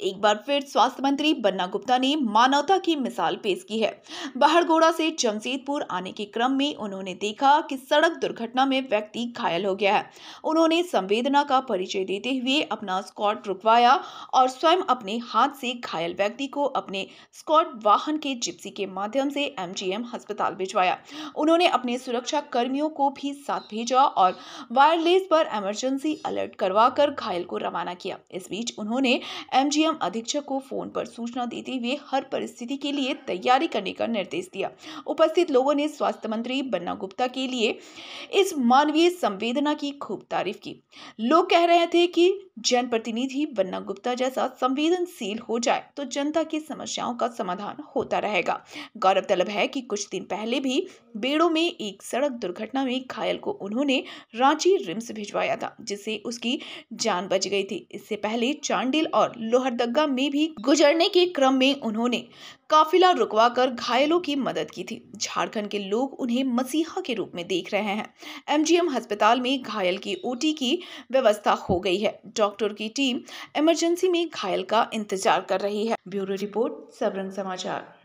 एक बार फिर स्वास्थ्य मंत्री बन्ना गुप्ता ने मानवता की मिसाल पेश की है बहरगोड़ा से जमशेदपुर आने के क्रम में उन्होंने देखा कि सड़क दुर्घटना में व्यक्ति घायल हो गया है उन्होंने संवेदना का परिचय देते हुए अपना स्कॉट रुकवाया और स्वयं अपने हाथ से घायल व्यक्ति को अपने स्कॉट वाहन के जिप्सी के माध्यम से एम अस्पताल भिजवाया उन्होंने अपने सुरक्षा कर्मियों को भी साथ भेजा और वायरलेस पर इमरजेंसी अलर्ट कर घायल को रवाना किया इस बीच उन्होंने एम एसडीएम अधीक्षक को फोन पर सूचना देते हुए हर परिस्थिति के लिए तैयारी करने का निर्देश दिया उपस्थित लोगों ने स्वास्थ्य मंत्री बन्ना गुप्ता के लिए इस मानवीय संवेदना की खूब तारीफ की लोग कह रहे थे कि जनप्रतिनिधि बन्ना गुप्ता जैसा संवेदनशील हो जाए तो जनता की समस्याओं का समाधान होता रहेगा गौरतलब है कि कुछ दिन पहले भी बेड़ों में एक सड़क दुर्घटना में घायल को उन्होंने रांची रिम्स भिजवाया था जिससे उसकी जान बच गई थी इससे पहले चांडिल और लोहर दग्गा में भी गुजरने के क्रम में उन्होंने काफिला रुकवाकर घायलों की मदद की थी झारखंड के लोग उन्हें मसीहा के रूप में देख रहे हैं एमजीएम अस्पताल में घायल की ओटी की व्यवस्था हो गई है डॉक्टर की टीम इमरजेंसी में घायल का इंतजार कर रही है ब्यूरो रिपोर्ट सबरंग समाचार